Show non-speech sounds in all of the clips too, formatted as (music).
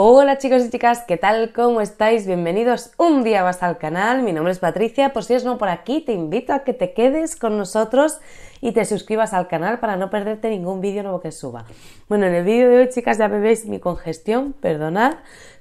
Hola chicos y chicas, ¿qué tal? ¿Cómo estáis? Bienvenidos un día más al canal. Mi nombre es Patricia, por si es no por aquí, te invito a que te quedes con nosotros y te suscribas al canal para no perderte ningún vídeo nuevo que suba. Bueno, en el vídeo de hoy, chicas, ya me veis mi congestión, perdonad,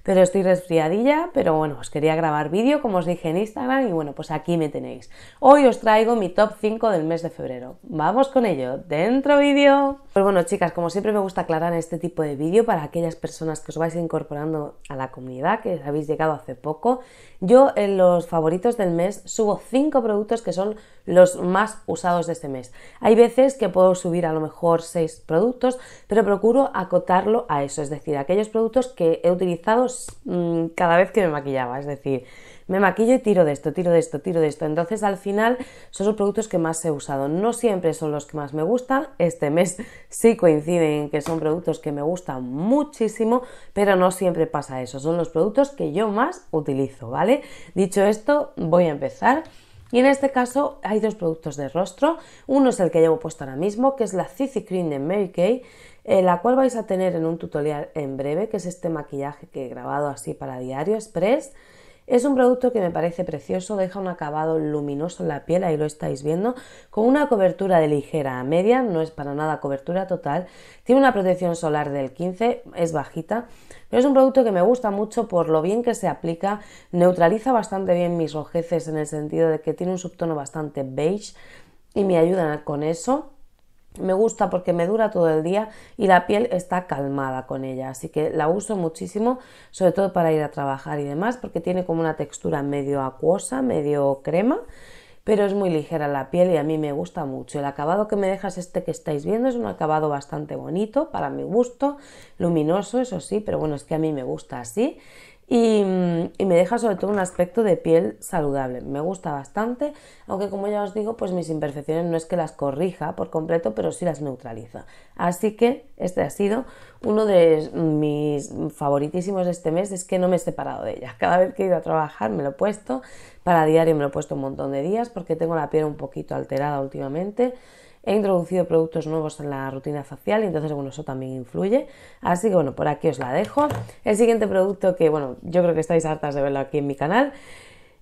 pero estoy resfriadilla, pero bueno, os quería grabar vídeo como os dije en Instagram y bueno, pues aquí me tenéis. Hoy os traigo mi top 5 del mes de febrero. Vamos con ello, dentro vídeo. Pues bueno, chicas, como siempre me gusta aclarar este tipo de vídeo para aquellas personas que os vais incorporando a la comunidad, que habéis llegado hace poco. Yo en los favoritos del mes subo 5 productos que son los más usados de este mes. Hay veces que puedo subir a lo mejor 6 productos, pero procuro acotarlo a eso, es decir, aquellos productos que he utilizado Mm, cada vez que me maquillaba, es decir, me maquillo y tiro de esto, tiro de esto, tiro de esto. Entonces al final son los productos que más he usado. No siempre son los que más me gustan. Este mes (laughs) sí coinciden que son productos que me gustan muchísimo, pero no siempre pasa eso. Son los productos que yo más utilizo, ¿vale? Dicho esto, voy a empezar. Y en este caso hay dos productos de rostro. Uno es el que llevo puesto ahora mismo, que es la CC Cream de Mary Kay, eh, la cual vais a tener en un tutorial en breve, que es este maquillaje que he grabado así para Diario Express. Es un producto que me parece precioso, deja un acabado luminoso en la piel, ahí lo estáis viendo, con una cobertura de ligera a media, no es para nada cobertura total, tiene una protección solar del 15, es bajita, pero es un producto que me gusta mucho por lo bien que se aplica, neutraliza bastante bien mis rojeces en el sentido de que tiene un subtono bastante beige y me ayuda con eso. Me gusta porque me dura todo el día y la piel está calmada con ella, así que la uso muchísimo, sobre todo para ir a trabajar y demás, porque tiene como una textura medio acuosa, medio crema, pero es muy ligera la piel y a mí me gusta mucho. El acabado que me dejas este que estáis viendo es un acabado bastante bonito para mi gusto, luminoso, eso sí, pero bueno, es que a mí me gusta así. Mm, y, me deja sobre todo un aspecto de piel saludable. Me gusta bastante, aunque como ya os digo, pues mis imperfecciones no es que las corrija por completo, pero sí las neutraliza. Así que este ha sido uno de mis favoritísimos de este mes, es que no me he separado de ella. (laughs) Cada vez que he ido a trabajar me lo he puesto, para diario me lo he puesto un montón de días porque tengo la piel un poquito alterada últimamente he introducido productos nuevos en la rutina facial y entonces, bueno, eso también influye. Así que, bueno, por aquí os la dejo. El siguiente producto que, bueno, yo creo que estáis hartas de verlo aquí en mi canal.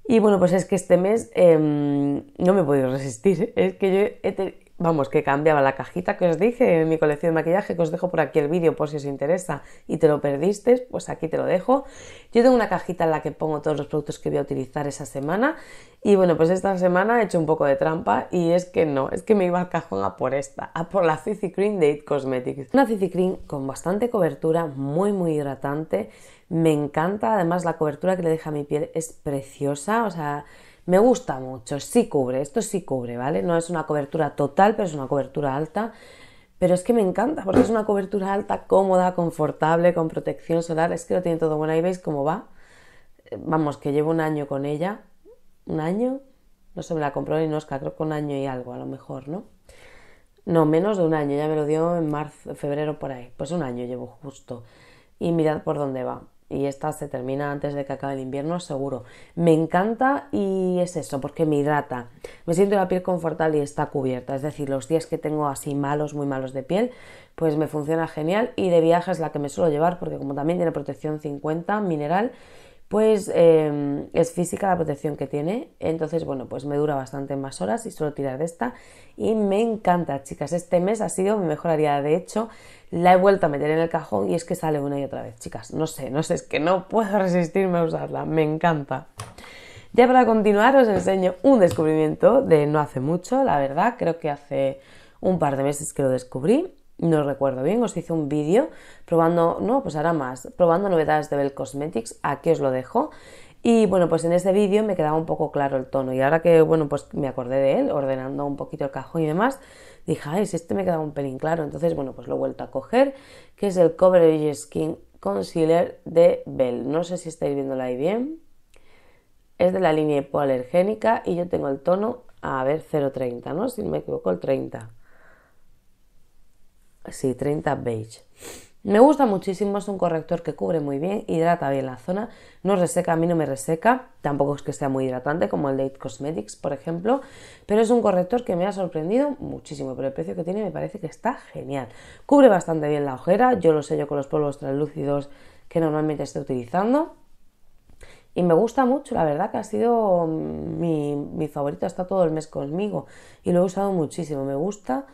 Y bueno, pues es que este mes em, no me he podido resistir. ¿eh? Es que yo he, vamos, que cambiaba la cajita que os dije en mi colección de maquillaje, que os dejo por aquí el vídeo por si os interesa y te lo perdiste, pues aquí te lo dejo. Yo tengo una cajita en la que pongo todos los productos que voy a utilizar esa semana y bueno, pues esta semana he hecho un poco de trampa y es que no, es que me iba al cajón a por esta, a por la CC Cream de Cosmetics. Una CC con bastante cobertura, muy muy hidratante, me encanta, además la cobertura que le deja a mi piel es preciosa, o sea me gusta mucho, sí cubre, esto sí cubre, ¿vale? No es una cobertura total, pero es una cobertura alta. Pero es que me encanta porque es una cobertura alta, cómoda, confortable, con protección solar. Es que lo tiene todo bueno. Ahí veis cómo va. Eh, vamos, que llevo un año con ella. ¿Un año? No se me la compró ni Nosca, creo que un año y algo, a lo mejor, ¿no? No, menos de un año, ya me lo dio en marzo, febrero por ahí. Pues un año llevo justo. Y mirad por dónde va y esta se termina antes de que acabe el invierno, seguro. Me encanta y es eso, porque me hidrata. Me siento la piel confortable y está cubierta. Es decir, los días que tengo así malos, muy malos de piel, pues me funciona genial. Y de viaje es la que me suelo llevar, porque como también tiene protección 50 mineral, pues em, es física la protección que tiene. Entonces, bueno, pues me dura bastante más horas y suelo tirar de esta. Y me encanta, chicas. Este mes ha sido mi mejor De hecho, la he vuelto a meter en el cajón y es que sale una y otra vez, chicas. No sé, no sé, es que no (laughs) puedo resistirme a usarla. Me encanta. Ya para continuar os enseño un descubrimiento de no hace mucho, la verdad, creo que hace un par de meses que lo descubrí no recuerdo bien, os hice un vídeo probando, no, pues ahora más, probando novedades de Bell Cosmetics, aquí os lo dejo. Y bueno, pues en ese vídeo me quedaba un poco claro el tono y ahora que, bueno, pues me acordé de él, ordenando un poquito el cajón y demás, dije, ay, si este me quedaba un pelín claro, entonces, bueno, pues lo he vuelto a coger, que es el Coverage Skin Concealer de Bell. No sé si estáis viéndola ahí bien. Es de la línea hipoalergénica y yo tengo el tono, a ver, 0.30, ¿no? Si no me equivoco, el 30. Sí, 30 beige. Me gusta muchísimo, es un corrector que cubre muy bien, hidrata bien la zona, no reseca, a mí no me reseca, tampoco es que sea muy hidratante como el Date Cosmetics, por ejemplo, pero es un corrector que me ha sorprendido muchísimo, pero el precio que tiene me parece que está genial. Cubre bastante bien la ojera, yo lo sello con los polvos translúcidos que normalmente estoy utilizando. Y me gusta mucho, la verdad que ha sido mi, mi favorito, hasta todo el mes conmigo y lo he usado muchísimo, me gusta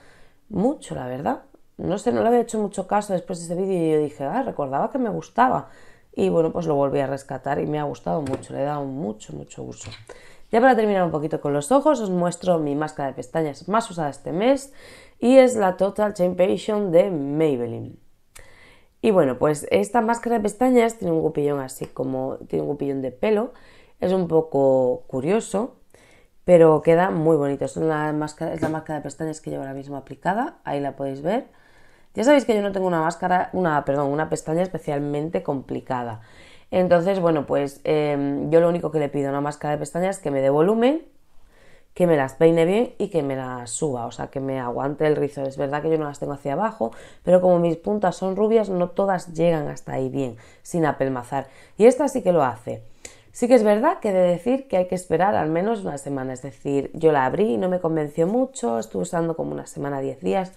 mucho, la verdad no sé, no le había hecho mucho caso después de ese vídeo y yo dije, ah, recordaba que me gustaba. Y bueno, pues lo volví a rescatar y me ha gustado mucho, le he dado mucho, mucho uso. Ya para terminar un poquito con los ojos, os muestro mi máscara de pestañas más usada este mes y es la Total Chain Passion de Maybelline. Y bueno, pues esta máscara de pestañas tiene un gupillón así como, tiene un gupillón de pelo, es un poco curioso, pero queda muy bonito. Es, máscara, es la máscara de pestañas que llevo ahora mismo aplicada, ahí la podéis ver ya sabéis que yo no tengo una máscara, una, perdón, una pestaña especialmente complicada. Entonces, bueno, pues em, yo lo único que le pido a una máscara de pestañas es que me dé volumen, que me las peine bien y que me las suba, o sea, que me aguante el rizo. Es verdad que yo no las tengo hacia abajo, pero como mis puntas son rubias, no todas llegan hasta ahí bien, sin apelmazar. Y esta sí que lo hace. Sí que es verdad que he de decir que hay que esperar al menos una semana, es decir, yo la abrí y no me convenció mucho, estuve usando como una semana, diez días,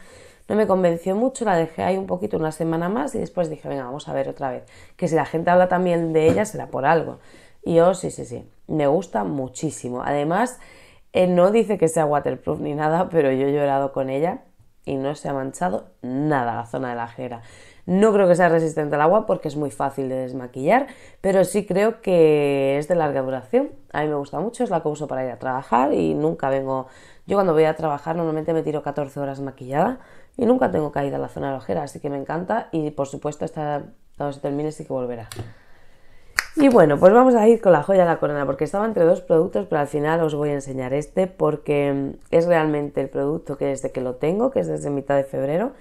no me convenció mucho, la dejé ahí un poquito, una semana más, y después dije, venga, vamos a ver otra vez. Que si la gente habla también de ella, será por algo. Y yo, sí, sí, sí, me gusta muchísimo. Además, eh, no dice que sea waterproof ni nada, pero yo he llorado con ella y no se ha manchado nada la zona de la jera. No creo que sea resistente al agua porque es muy fácil de desmaquillar, pero sí creo que es de larga duración. A mí me gusta mucho, es la que uso para ir a trabajar y nunca vengo... Yo cuando voy a trabajar normalmente me tiro 14 horas maquillada y nunca tengo caída a la zona de ojera, así que me encanta y por supuesto esta, cuando se termine sí que volverá. Y bueno, pues vamos a ir con la joya de la corona, porque estaba entre dos productos, pero al final os voy a enseñar este, porque es realmente el producto que desde que lo tengo, que es desde mitad de febrero,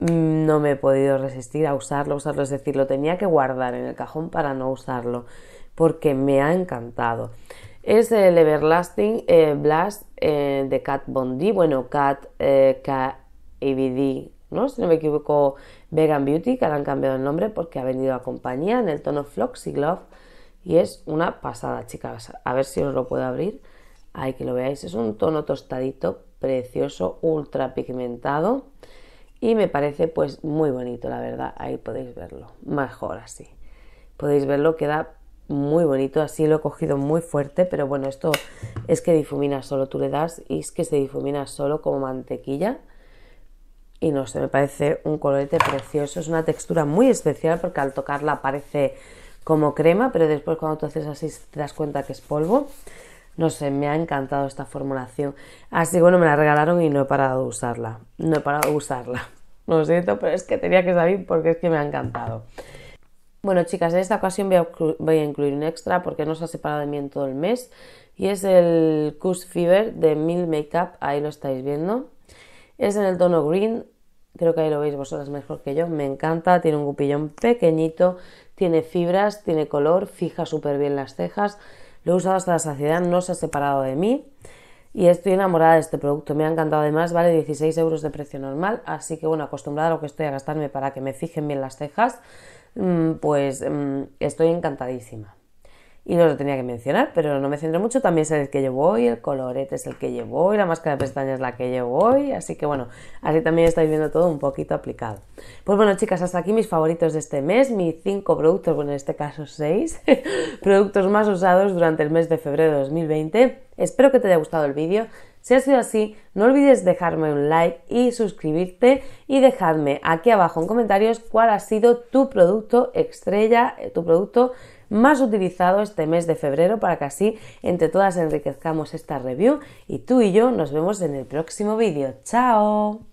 no me he podido resistir a usarlo, usarlo, es decir, lo tenía que guardar en el cajón para no usarlo, porque me ha encantado. Es el Everlasting eh, Blast eh, de Cat Bondi, bueno, Kat eh, ¿no? Si no me equivoco, Vegan Beauty, que ahora han cambiado el nombre porque ha venido a compañía en el tono Floxy Glove y es una pasada, chicas. A ver si os lo puedo abrir, ahí que lo veáis. Es un tono tostadito, precioso, ultra pigmentado y me parece pues muy bonito, la verdad, ahí podéis verlo, mejor así. Podéis verlo, queda muy bonito, así lo he cogido muy fuerte, pero bueno, esto es que difumina solo, tú le das y es que se difumina solo como mantequilla. Y no sé, me parece un colorete precioso, es una textura muy especial porque al tocarla parece como crema, pero después cuando tú haces así te das cuenta que es polvo. No sé, me ha encantado esta formulación. Así bueno, me la regalaron y no he parado de usarla. No he parado de usarla. (laughs) Lo siento, pero es que tenía que salir porque es que me ha encantado. Bueno, chicas, en esta ocasión voy a, incluir un extra porque no se ha separado de mí en todo el mes. Y es el Cush Fever de Mil Makeup, ahí lo estáis viendo. Es en el tono green, creo que ahí lo veis vosotras mejor que yo, me encanta, tiene un cupillón pequeñito, tiene fibras, tiene color, fija súper bien las cejas, lo he usado hasta la saciedad, no se ha separado de mí y estoy enamorada de este producto. Me ha encantado además, vale 16 euros de precio normal, así que bueno, acostumbrada a lo que estoy a gastarme para que me fijen bien las cejas, mm, pues mm, estoy encantadísima y no lo tenía que mencionar, pero no me centro mucho. También es el que llevo hoy, el colorete es el que llevo hoy, la máscara de pestañas es la que llevo hoy, así que bueno, así también estáis viendo todo un poquito aplicado. Pues bueno, chicas, hasta aquí mis favoritos de este mes, mis 5 productos, bueno, en este caso 6, (laughs) productos más usados durante el mes de febrero de 2020. Espero que te haya gustado el vídeo. Si ha sido así, no olvides dejarme un like y suscribirte y dejadme aquí abajo en comentarios cuál ha sido tu producto estrella, eh, tu producto más utilizado este mes de febrero para que así entre todas enriquezcamos esta review y tú y yo nos vemos en el próximo vídeo. ¡Chao!